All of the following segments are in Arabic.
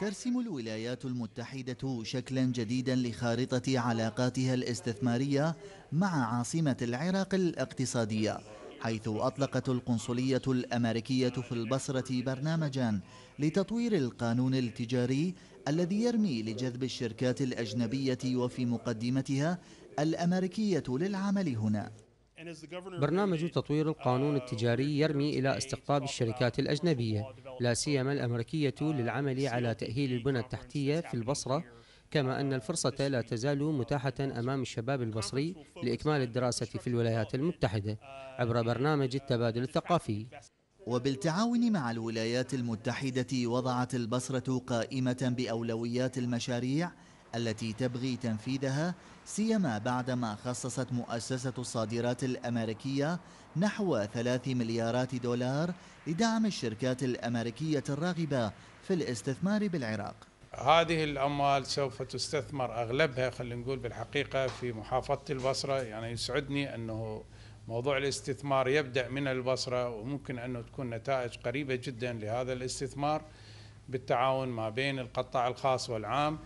ترسم الولايات المتحدة شكلا جديدا لخارطة علاقاتها الاستثمارية مع عاصمة العراق الاقتصادية حيث أطلقت القنصلية الأمريكية في البصرة برنامجا لتطوير القانون التجاري الذي يرمي لجذب الشركات الأجنبية وفي مقدمتها الأمريكية للعمل هنا برنامج تطوير القانون التجاري يرمي إلى استقطاب الشركات الأجنبية لا سيما الأمريكية للعمل على تأهيل البنى التحتية في البصرة كما أن الفرصة لا تزال متاحة أمام الشباب البصري لإكمال الدراسة في الولايات المتحدة عبر برنامج التبادل الثقافي وبالتعاون مع الولايات المتحدة وضعت البصرة قائمة بأولويات المشاريع التي تبغي تنفيذها سيما بعدما خصصت مؤسسة الصادرات الأمريكية نحو ثلاث مليارات دولار لدعم الشركات الأمريكية الراغبة في الاستثمار بالعراق هذه الأموال سوف تستثمر أغلبها خلينا نقول بالحقيقة في محافظة البصرة يعني يسعدني أنه موضوع الاستثمار يبدأ من البصرة وممكن أنه تكون نتائج قريبة جدا لهذا الاستثمار بالتعاون ما بين القطاع الخاص والعام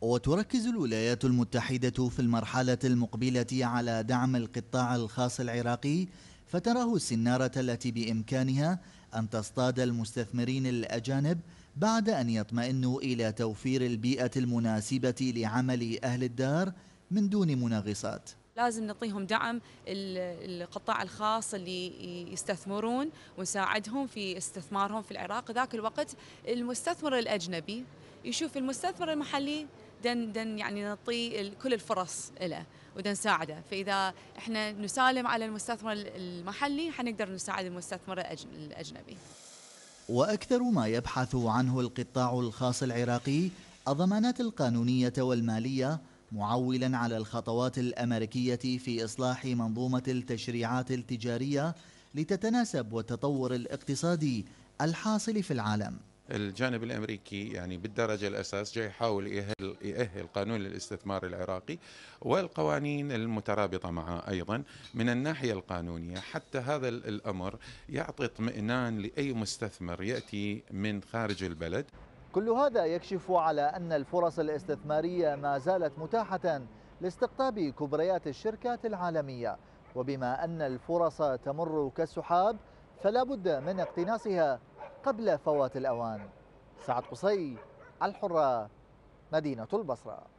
وتركز الولايات المتحدة في المرحلة المقبلة على دعم القطاع الخاص العراقي فتراه السنارة التي بإمكانها أن تصطاد المستثمرين الأجانب بعد أن يطمئنوا إلى توفير البيئة المناسبة لعمل أهل الدار من دون منغصات لازم نعطيهم دعم القطاع الخاص اللي يستثمرون ونساعدهم في استثمارهم في العراق ذاك الوقت المستثمر الأجنبي يشوف المستثمر المحلي دن دن يعني نعطيه كل الفرص له ودن نساعده فاذا احنا نسالم على المستثمر المحلي حنقدر نساعد المستثمر الاجنبي واكثر ما يبحث عنه القطاع الخاص العراقي الضمانات القانونيه والماليه معولا على الخطوات الامريكيه في اصلاح منظومه التشريعات التجاريه لتتناسب والتطور الاقتصادي الحاصل في العالم الجانب الامريكي يعني بالدرجه الاساس جاي يحاول يأهل, يأهل قانون الاستثمار العراقي والقوانين المترابطه معه ايضا من الناحيه القانونيه حتى هذا الامر يعطي اطمئنان لاي مستثمر ياتي من خارج البلد كل هذا يكشف على ان الفرص الاستثماريه ما زالت متاحه لاستقطاب كبريات الشركات العالميه وبما ان الفرص تمر كالسحاب فلا بد من اقتناصها قبل فوات الأوان سعد قصي الحرة مدينة البصرة